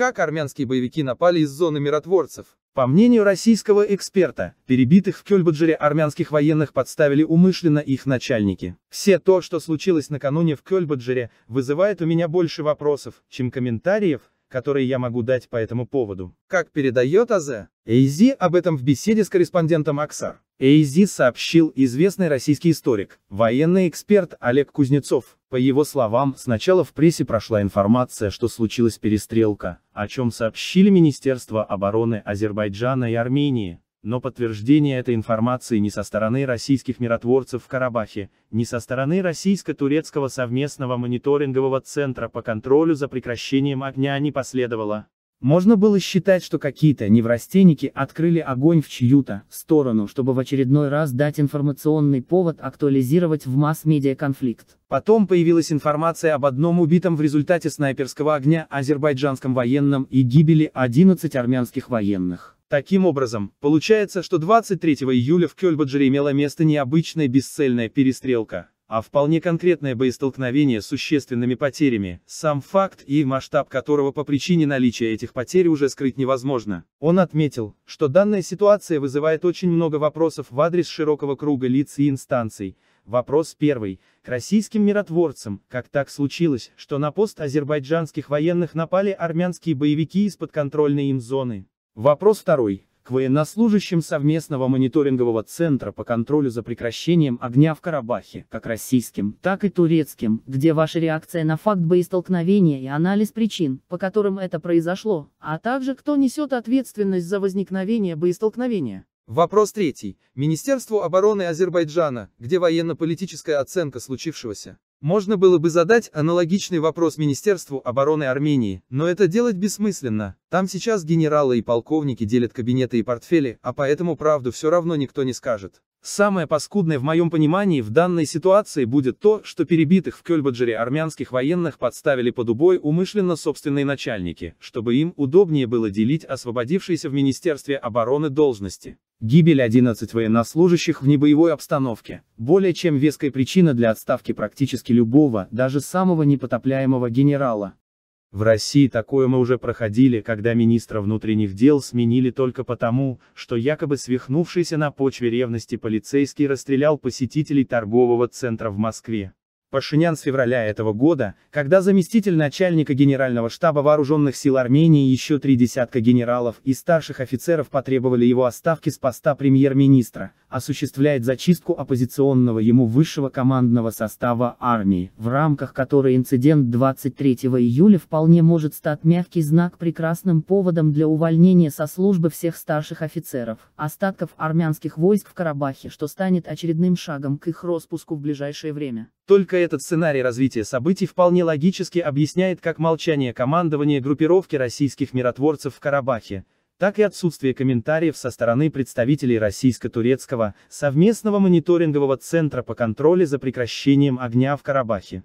как армянские боевики напали из зоны миротворцев. По мнению российского эксперта, перебитых в Кёльбаджаре армянских военных подставили умышленно их начальники. Все то, что случилось накануне в Кёльбаджаре, вызывает у меня больше вопросов, чем комментариев, которые я могу дать по этому поводу. Как передает АЗ, Эйзи об этом в беседе с корреспондентом Аксар. Эйзи сообщил известный российский историк, военный эксперт Олег Кузнецов. По его словам, сначала в прессе прошла информация, что случилась перестрелка, о чем сообщили Министерство обороны Азербайджана и Армении. Но подтверждение этой информации ни со стороны российских миротворцев в Карабахе, ни со стороны российско-турецкого совместного мониторингового центра по контролю за прекращением огня не последовало. Можно было считать, что какие-то неврастенники открыли огонь в чью-то сторону, чтобы в очередной раз дать информационный повод актуализировать в масс-медиа конфликт. Потом появилась информация об одном убитом в результате снайперского огня азербайджанском военном и гибели 11 армянских военных. Таким образом, получается, что 23 июля в Кёльбаджаре имела место необычная бесцельная перестрелка, а вполне конкретное боестолкновение с существенными потерями, сам факт и масштаб которого по причине наличия этих потерь уже скрыть невозможно. Он отметил, что данная ситуация вызывает очень много вопросов в адрес широкого круга лиц и инстанций, Вопрос первый. К российским миротворцам, как так случилось, что на пост азербайджанских военных напали армянские боевики из подконтрольной им зоны? Вопрос второй. К военнослужащим совместного мониторингового центра по контролю за прекращением огня в Карабахе, как российским, так и турецким, где ваша реакция на факт боестолкновения и анализ причин, по которым это произошло, а также кто несет ответственность за возникновение боестолкновения. Вопрос третий. Министерству обороны Азербайджана, где военно-политическая оценка случившегося? Можно было бы задать аналогичный вопрос Министерству обороны Армении, но это делать бессмысленно. Там сейчас генералы и полковники делят кабинеты и портфели, а поэтому правду все равно никто не скажет. Самое паскудное в моем понимании в данной ситуации будет то, что перебитых в Кёльбаджаре армянских военных подставили под убой умышленно собственные начальники, чтобы им удобнее было делить освободившиеся в Министерстве обороны должности. Гибель 11 военнослужащих в небоевой обстановке – более чем веская причина для отставки практически любого, даже самого непотопляемого генерала. В России такое мы уже проходили, когда министра внутренних дел сменили только потому, что якобы свихнувшийся на почве ревности полицейский расстрелял посетителей торгового центра в Москве. Пашинян с февраля этого года, когда заместитель начальника Генерального штаба Вооруженных сил Армении и еще три десятка генералов и старших офицеров потребовали его отставки с поста премьер-министра, осуществляет зачистку оппозиционного ему высшего командного состава армии, в рамках которой инцидент 23 июля вполне может стать мягкий знак прекрасным поводом для увольнения со службы всех старших офицеров, остатков армянских войск в Карабахе, что станет очередным шагом к их распуску в ближайшее время. Только этот сценарий развития событий вполне логически объясняет как молчание командования группировки российских миротворцев в Карабахе, так и отсутствие комментариев со стороны представителей российско-турецкого совместного мониторингового центра по контролю за прекращением огня в Карабахе.